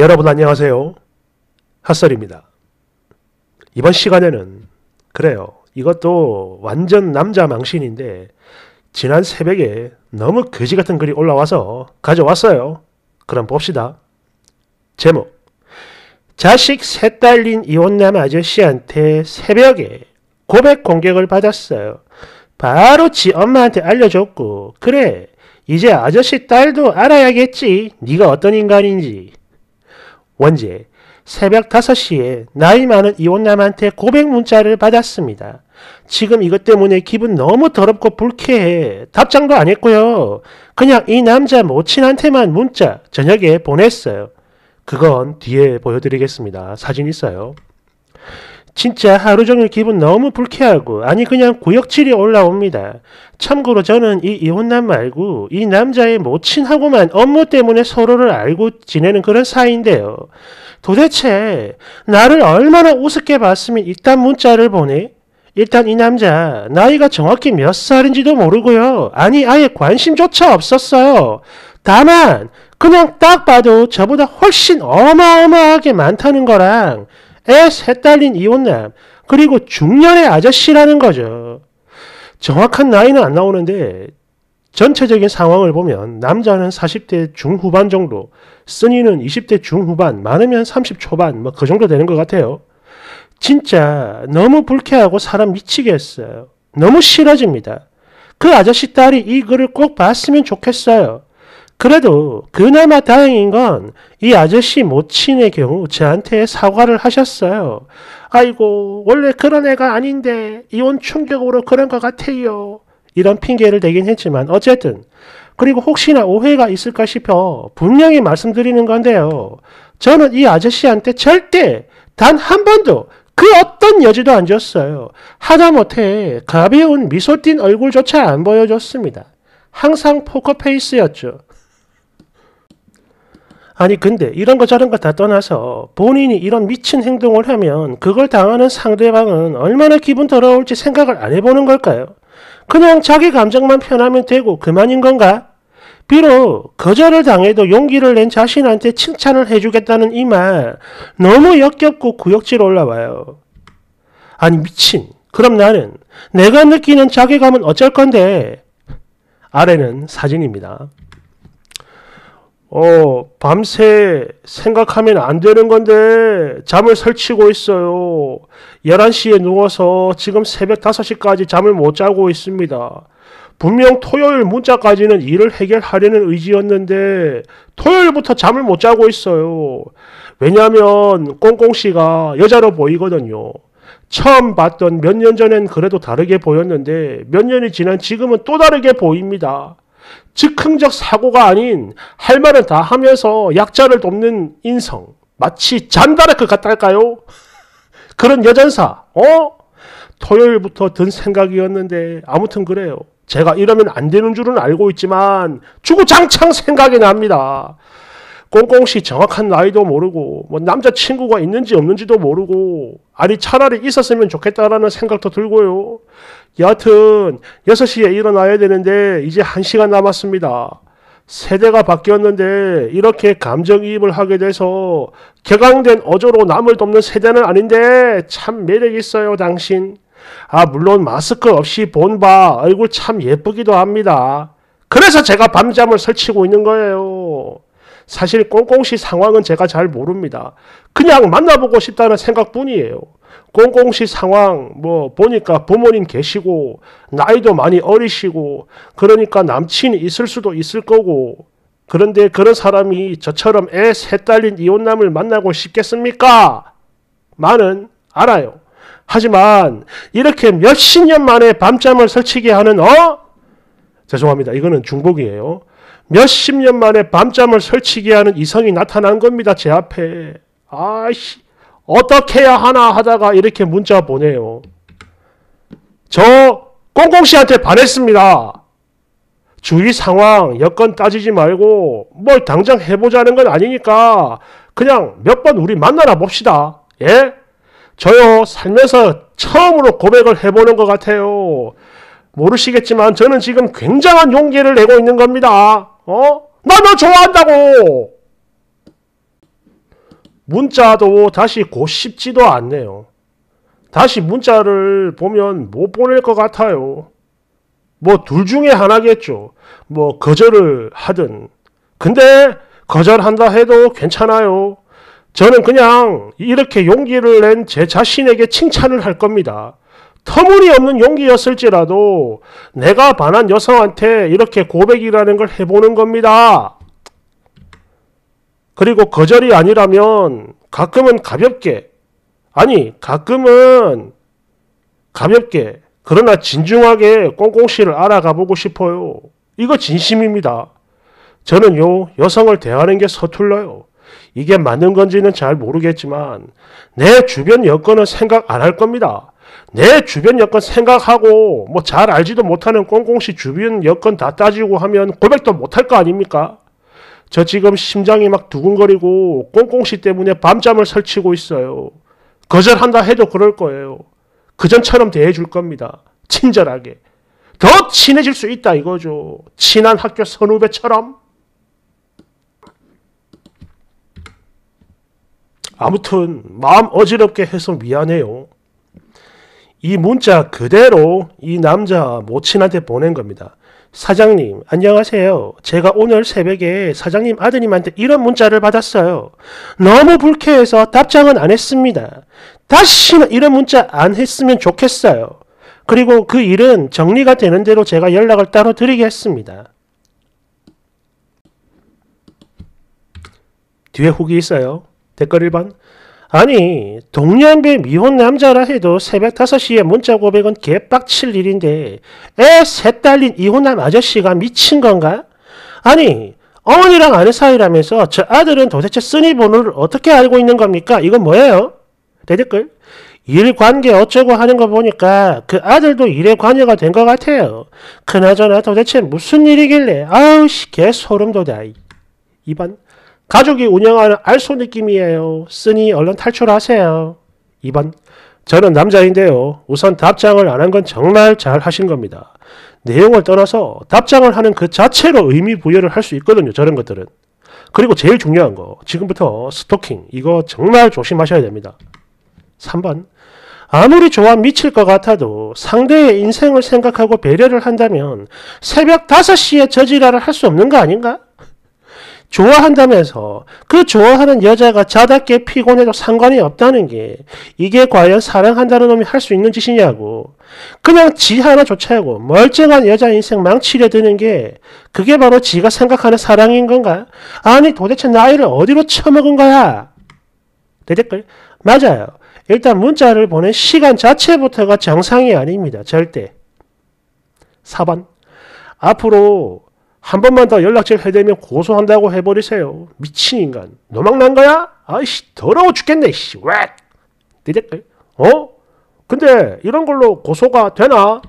여러분 안녕하세요. 핫설입니다. 이번 시간에는 그래요. 이것도 완전 남자 망신인데 지난 새벽에 너무 거지 같은 글이 올라와서 가져왔어요. 그럼 봅시다. 제목 자식 셋 딸린 이혼남 아저씨한테 새벽에 고백 공격을 받았어요. 바로 지 엄마한테 알려줬고 그래 이제 아저씨 딸도 알아야겠지. 네가 어떤 인간인지. 원제 새벽 5시에 나이 많은 이혼남한테 고백 문자를 받았습니다. 지금 이것 때문에 기분 너무 더럽고 불쾌해. 답장도 안 했고요. 그냥 이 남자 모친한테만 문자 저녁에 보냈어요. 그건 뒤에 보여드리겠습니다. 사진 있어요. 진짜 하루 종일 기분 너무 불쾌하고 아니 그냥 구역질이 올라옵니다. 참고로 저는 이 이혼남 말고 이 남자의 모친하고만 업무 때문에 서로를 알고 지내는 그런 사이인데요. 도대체 나를 얼마나 우습게 봤으면 이딴 문자를 보내? 일단 이 남자 나이가 정확히 몇 살인지도 모르고요. 아니 아예 관심조차 없었어요. 다만 그냥 딱 봐도 저보다 훨씬 어마어마하게 많다는 거랑 새딸린 이혼남 그리고 중년의 아저씨라는 거죠. 정확한 나이는 안 나오는데 전체적인 상황을 보면 남자는 40대 중후반 정도, 쓴이는 20대 중후반, 많으면 30 초반 뭐그 정도 되는 것 같아요. 진짜 너무 불쾌하고 사람 미치겠어요 너무 싫어집니다. 그 아저씨 딸이 이 글을 꼭 봤으면 좋겠어요. 그래도 그나마 다행인 건 이 아저씨 모친의 경우 저한테 사과를 하셨어요. 아이고 원래 그런 애가 아닌데 이혼 충격으로 그런 것 같아요. 이런 핑계를 대긴 했지만 어쨌든 그리고 혹시나 오해가 있을까 싶어 분명히 말씀드리는 건데요. 저는 이 아저씨한테 절대 단 한 번도 그 어떤 여지도 안 줬어요. 하다못해 가벼운 미소 띈 얼굴조차 안 보여줬습니다. 항상 포커페이스였죠. 아니 근데 이런 거 저런 거 다 떠나서 본인이 이런 미친 행동을 하면 그걸 당하는 상대방은 얼마나 기분 더러울지 생각을 안 해보는 걸까요? 그냥 자기 감정만 편하면 되고 그만인 건가? 비록 거절을 당해도 용기를 낸 자신한테 칭찬을 해주겠다는 이 말 너무 역겹고 구역질 올라와요. 아니 미친 그럼 나는 내가 느끼는 자괴감은 어쩔 건데 아래는 사진입니다. 어, 밤새 생각하면 안 되는 건데 잠을 설치고 있어요. 11시에 누워서 지금 새벽 5시까지 잠을 못 자고 있습니다. 분명 토요일 문자까지는 일을 해결하려는 의지였는데 토요일부터 잠을 못 자고 있어요. 왜냐하면 꽁꽁씨가 여자로 보이거든요. 처음 봤던 몇 년 전엔 그래도 다르게 보였는데 몇 년이 지난 지금은 또 다르게 보입니다. 즉흥적 사고가 아닌 할 말은 다 하면서 약자를 돕는 인성. 마치 잔다르크 그 같달까요? 그런 여전사. 어? 토요일부터 든 생각이었는데 아무튼 그래요. 제가 이러면 안 되는 줄은 알고 있지만 주구장창 생각이 납니다. 꽁꽁씨 정확한 나이도 모르고 뭐 남자친구가 있는지 없는지도 모르고 아니 차라리 있었으면 좋겠다라는 생각도 들고요. 여하튼 6시에 일어나야 되는데 이제 1시간 남았습니다. 세대가 바뀌었는데 이렇게 감정이입을 하게 돼서 격앙된 어조로 남을 돕는 세대는 아닌데 참 매력 있어요 당신. 아 물론 마스크 없이 본 바 얼굴 참 예쁘기도 합니다. 그래서 제가 밤잠을 설치고 있는 거예요. 사실 꽁꽁씨 상황은 제가 잘 모릅니다. 그냥 만나보고 싶다는 생각뿐이에요. 꽁꽁씨 상황 뭐 보니까 부모님 계시고 나이도 많이 어리시고 그러니까 남친이 있을 수도 있을 거고 그런데 그런 사람이 저처럼 애셋 딸린 이혼남을 만나고 싶겠습니까? 많은 알아요. 하지만 이렇게 몇 십 년 만에 밤잠을 설치게 하는 어? 죄송합니다. 이거는 중복이에요. 몇십 년 만에 밤잠을 설치게 하는 이성이 나타난 겁니다. 제 앞에. 아씨 어떻게 해야 하나 하다가 이렇게 문자 보내요. 저 꽁꽁 씨한테 반했습니다. 주위 상황, 여건 따지지 말고 뭘 당장 해보자는 건 아니니까 그냥 몇 번 우리 만나나 봅시다. 예? 저요 살면서 처음으로 고백을 해보는 것 같아요. 모르시겠지만 저는 지금 굉장한 용기를 내고 있는 겁니다. 어? 나 너 좋아한다고! 문자도 다시 곧씹지도 않네요. 다시 문자를 보면 못 보낼 것 같아요. 뭐 둘 중에 하나겠죠. 뭐 거절을 하든. 근데 거절한다 해도 괜찮아요. 저는 그냥 이렇게 용기를 낸 제 자신에게 칭찬을 할 겁니다. 터무니없는 용기였을지라도 내가 반한 여성한테 이렇게 고백이라는 걸 해보는 겁니다. 그리고 거절이 아니라면 가끔은 가볍게 아니 가끔은 가볍게 그러나 진중하게 꽁꽁씨를 알아가 보고 싶어요. 이거 진심입니다. 저는 요 여성을 대하는 게 서툴러요. 이게 맞는 건지는 잘 모르겠지만 내 주변 여건은 생각 안 할 겁니다. 내 주변 여건 생각하고 뭐 잘 알지도 못하는 꽁꽁씨 주변 여건 다 따지고 하면 고백도 못할 거 아닙니까? 저 지금 심장이 막 두근거리고 꽁꽁씨 때문에 밤잠을 설치고 있어요. 거절한다 해도 그럴 거예요. 그전처럼 대해줄 겁니다. 친절하게. 더 친해질 수 있다 이거죠. 친한 학교 선후배처럼. 아무튼 마음 어지럽게 해서 미안해요. 이 문자 그대로 이 남자 모친한테 보낸 겁니다. 사장님, 안녕하세요. 제가 오늘 새벽에 사장님 아드님한테 이런 문자를 받았어요. 너무 불쾌해서 답장은 안 했습니다. 다시는 이런 문자 안 했으면 좋겠어요. 그리고 그 일은 정리가 되는 대로 제가 연락을 따로 드리겠습니다. 뒤에 후기 있어요. 댓글 1번. 아니 동년배 미혼 남자라 해도 새벽 5시에 문자 고백은 개빡칠 일인데 애셋 딸린 이혼남 아저씨가 미친 건가? 아니 어머니랑 아내 사이라면서 저 아들은 도대체 쓰니 번호를 어떻게 알고 있는 겁니까? 이건 뭐예요? 대댓글 일 관계 어쩌고 하는 거 보니까 그 아들도 일에 관여가 된 것 같아요. 그나저나 도대체 무슨 일이길래 아우 씨개 소름 돋아. 이번 가족이 운영하는 알소 느낌이에요. 쓰니 얼른 탈출하세요. 2번. 저는 남자인데요. 우선 답장을 안 한 건 정말 잘 하신 겁니다. 내용을 떠나서 답장을 하는 그 자체로 의미 부여를 할 수 있거든요. 저런 것들은. 그리고 제일 중요한 거. 지금부터 스토킹. 이거 정말 조심하셔야 됩니다. 3번. 아무리 좋아 미칠 것 같아도 상대의 인생을 생각하고 배려를 한다면 새벽 5시에 저지랄을 할수 없는 거 아닌가? 좋아한다면서 그 좋아하는 여자가 자답게 피곤해도 상관이 없다는 게 이게 과연 사랑한다는 놈이 할 수 있는 짓이냐고 그냥 지 하나 조차고 멀쩡한 여자 인생 망치려 드는 게 그게 바로 지가 생각하는 사랑인 건가? 아니 도대체 나이를 어디로 쳐먹은 거야? 대댓글 맞아요. 일단 문자를 보낸 시간 자체부터가 정상이 아닙니다. 절대. 4번 앞으로 한 번만 더 연락처를 해대면 고소한다고 해버리세요. 미친 인간. 노망난 거야? 아이씨, 더러워 죽겠네, 씨. 왜? 니댓글. 어? 근데 이런 걸로 고소가 되나?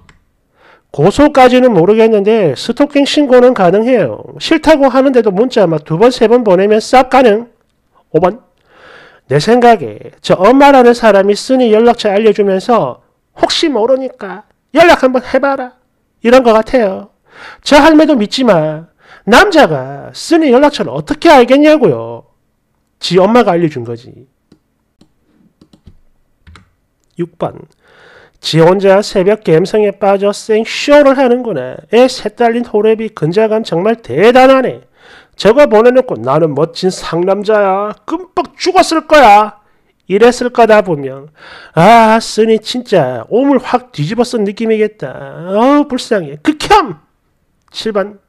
고소까지는 모르겠는데 스토킹 신고는 가능해요. 싫다고 하는데도 문자 아마 두 번, 세 번 보내면 싹 가능. 5번. 내 생각에 저 엄마라는 사람이 쓰니 연락처 알려주면서 혹시 모르니까 연락 한번 해봐라. 이런 것 같아요. 저 할매도 믿지만 남자가 쓰는 연락처를 어떻게 알겠냐고요. 지 엄마가 알려준 거지. 6번 지 혼자 새벽 갬성에 빠져 생쇼를 하는구나. 애 새딸린 호랩이 근자감 정말 대단하네. 저거 보내놓고 나는 멋진 상남자야. 끔뻑 죽었을 거야. 이랬을 거다 보면 아 쓰니 진짜 오물 확 뒤집어 쓴 느낌이겠다. 어 불쌍해. 극혐! 7번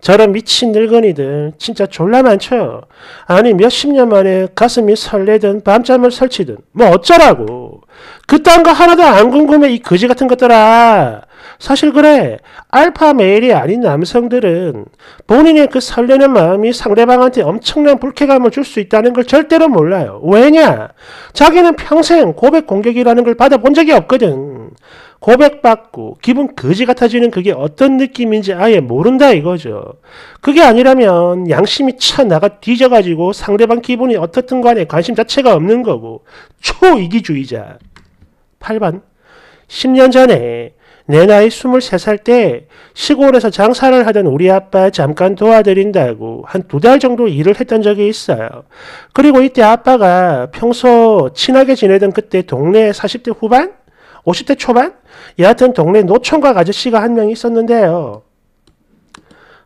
저런 미친 늙은이들 진짜 졸라 많죠. 아니 몇십 년 만에 가슴이 설레든 밤잠을 설치든 뭐 어쩌라고. 그딴 거 하나도 안 궁금해 이 거지 같은 것들아. 사실 그래 알파 메일이 아닌 남성들은 본인의 그 설레는 마음이 상대방한테 엄청난 불쾌감을 줄 수 있다는 걸 절대로 몰라요. 왜냐? 자기는 평생 고백 공격이라는 걸 받아본 적이 없거든. 고백받고 기분 거지 같아지는 그게 어떤 느낌인지 아예 모른다 이거죠. 그게 아니라면 양심이 차 나가 뒤져가지고 상대방 기분이 어떻든 간에 관심 자체가 없는 거고 초이기주의자. 8번 10년 전에 내 나이 23살 때 시골에서 장사를 하던 우리 아빠 잠깐 도와드린다고 한 두 달 정도 일을 했던 적이 있어요. 그리고 이때 아빠가 평소 친하게 지내던 그때 동네 40대 후반? 50대 초반? 여하튼 동네 노총각 아저씨가 한 명 있었는데요.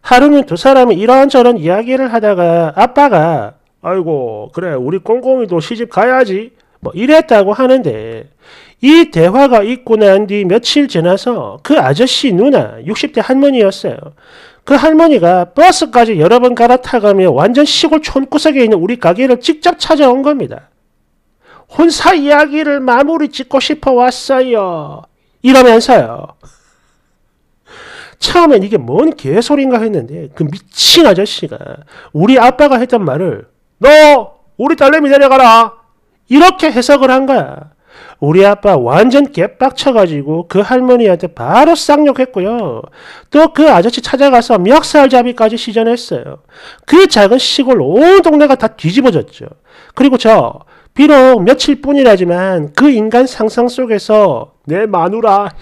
하루는 두 사람이 이런저런 이야기를 하다가 아빠가 아이고 그래 우리 꽁꽁이도 시집 가야지 뭐 이랬다고 하는데 이 대화가 있고 난 뒤 며칠 지나서 그 아저씨 누나 60대 할머니였어요. 그 할머니가 버스까지 여러 번 갈아타가며 완전 시골 촌구석에 있는 우리 가게를 직접 찾아온 겁니다. 혼사 이야기를 마무리 짓고 싶어 왔어요. 이러면서요. 처음엔 이게 뭔 개소리인가 했는데 그 미친 아저씨가 우리 아빠가 했던 말을 너 우리 딸내미 데려가라 이렇게 해석을 한 거야. 우리 아빠 완전 개빡쳐가지고 그 할머니한테 바로 쌍욕했고요. 또 그 아저씨 찾아가서 멱살잡이까지 시전했어요. 그 작은 시골 온 동네가 다 뒤집어졌죠. 그리고 저 비록 며칠뿐이라지만 그 인간 상상 속에서 내 마누라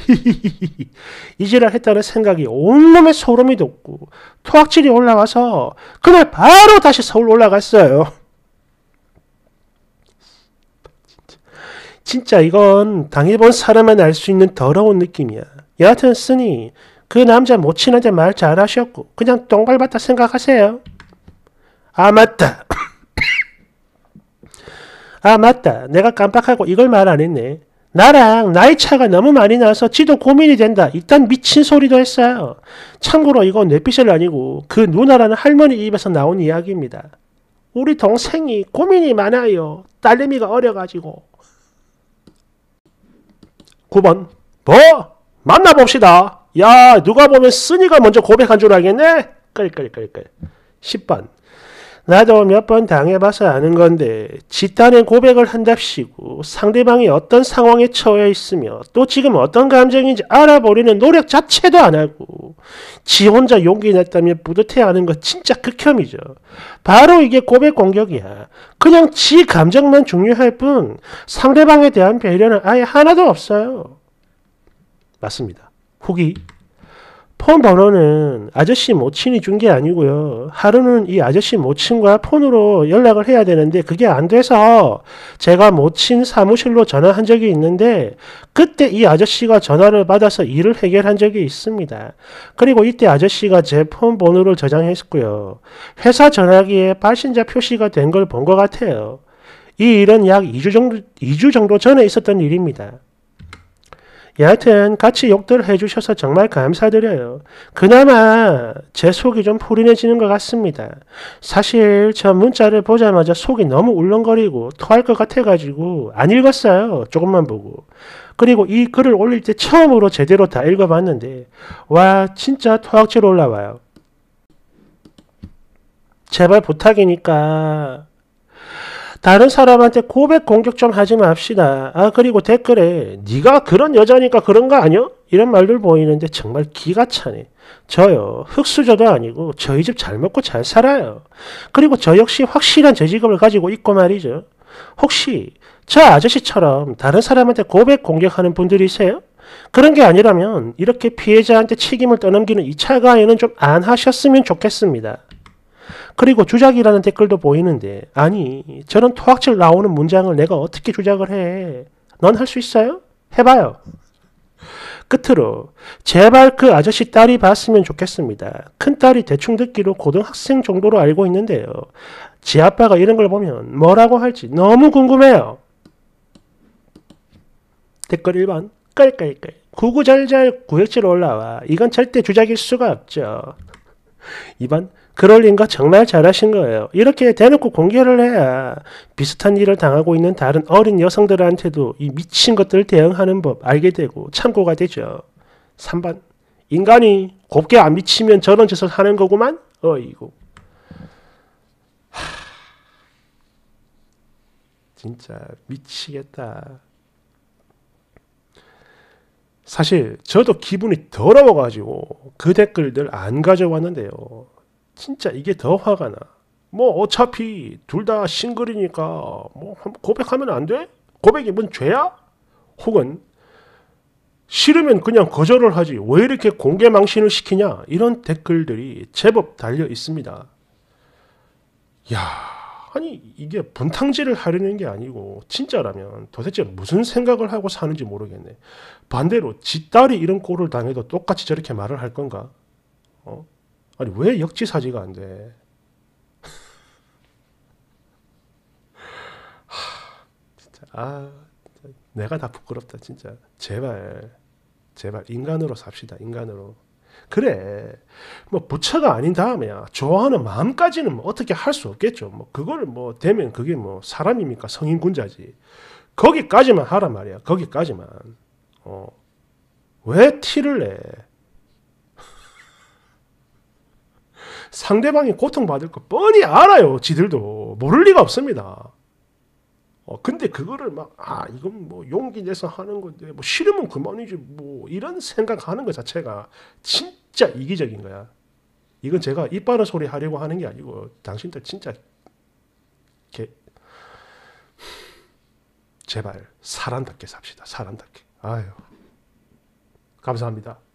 이지랄 했다는 생각이 온몸에 소름이 돋고 토악질이 올라와서 그날 바로 다시 서울 올라갔어요. 진짜 이건 당해본 사람만 알 수 있는 더러운 느낌이야. 여하튼 쓰니 그 남자 못친한테말 잘하셨고 그냥 똥밟았다 생각하세요. 아 맞다. 아 맞다 내가 깜빡하고 이걸 말 안 했네. 나랑 나이 차가 너무 많이 나서 지도 고민이 된다. 일단 미친 소리도 했어요. 참고로 이건 뇌피셜 아니고 그 누나라는 할머니 입에서 나온 이야기입니다. 우리 동생이 고민이 많아요. 딸내미가 어려가지고. 9번 뭐? 만나봅시다. 야 누가 보면 쓰니가 먼저 고백한 줄 알겠네? 끌끌끌끌 10번 나도 몇 번 당해봐서 아는 건데 지탄의 고백을 한답시고 상대방이 어떤 상황에 처해 있으며 또 지금 어떤 감정인지 알아보려는 노력 자체도 안 하고 지 혼자 용기 냈다며 뿌듯해하는 거 진짜 극혐이죠. 바로 이게 고백 공격이야. 그냥 지 감정만 중요할 뿐 상대방에 대한 배려는 아예 하나도 없어요. 맞습니다. 후기 폰 번호는 아저씨 모친이 준 게 아니고요. 하루는 이 아저씨 모친과 폰으로 연락을 해야 되는데 그게 안 돼서 제가 모친 사무실로 전화한 적이 있는데 그때 이 아저씨가 전화를 받아서 일을 해결한 적이 있습니다. 그리고 이때 아저씨가 제 폰 번호를 저장했고요. 회사 전화기에 발신자 표시가 된 걸 본 것 같아요. 이 일은 약 2주 정도, 2주 정도 전에 있었던 일입니다. 예, 여하튼 같이 욕들 해주셔서 정말 감사드려요. 그나마 제 속이 좀 풀린해지는 것 같습니다. 사실 저 문자를 보자마자 속이 너무 울렁거리고 토할 것 같아가지고 안 읽었어요. 조금만 보고. 그리고 이 글을 올릴 때 처음으로 제대로 다 읽어봤는데 와 진짜 토악질 올라와요. 제발 부탁이니까 다른 사람한테 고백 공격 좀 하지 맙시다. 아 그리고 댓글에 네가 그런 여자니까 그런 거 아니야? 이런 말들 보이는데 정말 기가 차네. 저요 흑수저도 아니고 저희 집 잘 먹고 잘 살아요. 그리고 저 역시 확실한 재 직업을 가지고 있고 말이죠. 혹시 저 아저씨처럼 다른 사람한테 고백 공격하는 분들이세요? 그런 게 아니라면 이렇게 피해자한테 책임을 떠넘기는 이 차가에는 좀 안 하셨으면 좋겠습니다. 그리고 주작이라는 댓글도 보이는데 아니 저런 토악질 나오는 문장을 내가 어떻게 주작을 해? 넌 할 수 있어요? 해봐요. 끝으로 제발 그 아저씨 딸이 봤으면 좋겠습니다. 큰딸이 대충 듣기로 고등학생 정도로 알고 있는데요. 지 아빠가 이런 걸 보면 뭐라고 할지 너무 궁금해요. 댓글 1번 깔깔깔 구구절절 구역질 올라와 이건 절대 주작일 수가 없죠. 이번 그럴린 가 정말 잘하신 거예요. 이렇게 대놓고 공개를 해야 비슷한 일을 당하고 있는 다른 어린 여성들한테도 이 미친 것들 대응하는 법 알게 되고 참고가 되죠. 3번 인간이 곱게 안 미치면 저런 짓을 하는 거구만? 어이구. 하... 진짜 미치겠다. 사실 저도 기분이 더러워가지고 그 댓글들 안 가져왔는데요. 진짜 이게 더 화가 나. 뭐 어차피 둘 다 싱글이니까 뭐 고백하면 안 돼? 고백이 뭔 죄야? 혹은 싫으면 그냥 거절을 하지 왜 이렇게 공개망신을 시키냐 이런 댓글들이 제법 달려 있습니다. 야 아니 이게 분탕질을 하려는 게 아니고 진짜라면 도대체 무슨 생각을 하고 사는지 모르겠네. 반대로 지 딸이 이런 꼴을 당해도 똑같이 저렇게 말을 할 건가? 어? 아니 왜 역지사지가 안 돼? 하, 진짜 아 내가 다 부끄럽다 진짜 제발 제발 인간으로 삽시다 인간으로. 그래. 뭐 부처가 아닌 다음에야 좋아하는 마음까지는 뭐 어떻게 할 수 없겠죠. 뭐 그걸 뭐 되면 그게 뭐 사람입니까? 성인군자지. 거기까지만 하라 말이야. 거기까지만. 어. 왜 티를 내? 상대방이 고통받을 거 뻔히 알아요. 지들도. 모를 리가 없습니다. 어, 근데 그거를 막, 아, 이건 뭐 용기 내서 하는 건데, 뭐 싫으면 그만이지, 뭐, 이런 생각하는 것 자체가 진짜 이기적인 거야. 이건 제가 이빨을 소리 하려고 하는 게 아니고, 당신들 진짜, 개, 제발, 사람답게 삽시다. 사람답게. 아유. 감사합니다.